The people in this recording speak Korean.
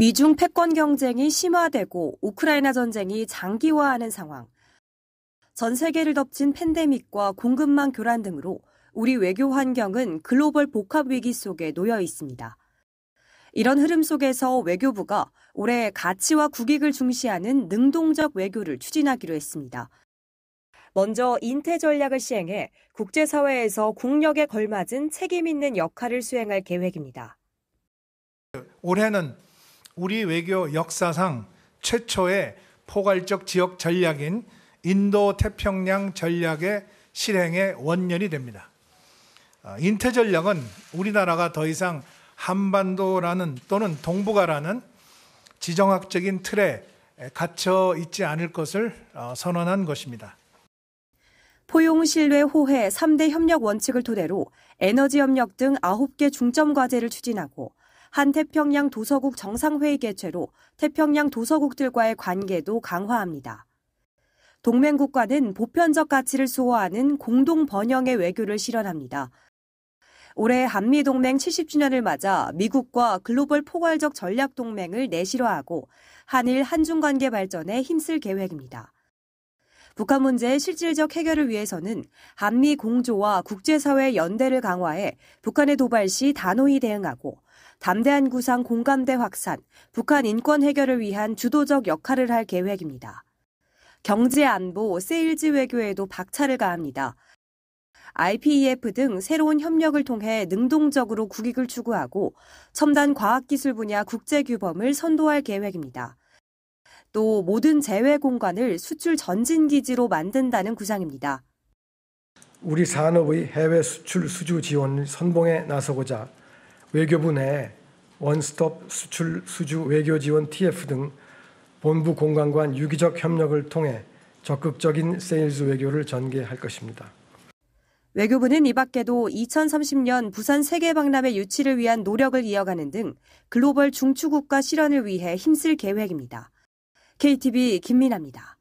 미중 패권 경쟁이 심화되고 우크라이나 전쟁이 장기화하는 상황. 전 세계를 덮친 팬데믹과 공급망 교란 등으로 우리 외교 환경은 글로벌 복합 위기 속에 놓여 있습니다. 이런 흐름 속에서 외교부가 올해 가치와 국익을 중시하는 능동적 외교를 추진하기로 했습니다. 먼저 인태 전략을 시행해 국제사회에서 국력에 걸맞은 책임 있는 역할을 수행할 계획입니다. 올해는 우리 외교 역사상 최초의 포괄적 지역 전략인 인도 태평양 전략의 실행의 원년이 됩니다. 어, 인태 전략은 우리나라가 더 이상 한반도라는 또는 동북아라는 지정학적인 틀에 갇혀 있지 않을 것을 어, 선언한 것입니다. 포용 실외 호해 3대 협력 원칙을 토대로 에너지 협력 등 9개 중점 과제를 추진하고 한태평양 도서국 정상회의 개최로 태평양 도서국들과의 관계도 강화합니다. 동맹국과는 보편적 가치를 수호하는 공동 번영의 외교를 실현합니다. 올해 한미동맹 70주년을 맞아 미국과 글로벌 포괄적 전략동맹을 내실화하고 한일 한중 관계 발전에 힘쓸 계획입니다. 북한 문제의 실질적 해결을 위해서는 한미 공조와 국제사회 연대를 강화해 북한의 도발 시 단호히 대응하고 담대한 구상 공감대 확산, 북한 인권 해결을 위한 주도적 역할을 할 계획입니다. 경제 안보, 세일즈 외교에도 박차를 가합니다. IPEF 등 새로운 협력을 통해 능동적으로 국익을 추구하고 첨단 과학기술 분야 국제 규범을 선도할 계획입니다. 또 모든 제외 공간을 수출 전진 기지로 만든다는 구상입니다. 우리 산업의 해외 수출 수주 지원 선봉에 나서고자 외교부 내 원스톱 수출 수주 외교 지원 TF 등 본부 공관관 유기적 협력을 통해 적극적인 세일즈 외교를 전개할 것입니다. 외교부는 이 밖에도 2030년 부산 세계박람회 유치를 위한 노력을 이어가는 등 글로벌 중추국가 실현을 위해 힘쓸 계획입니다. KTV 김민아입니다.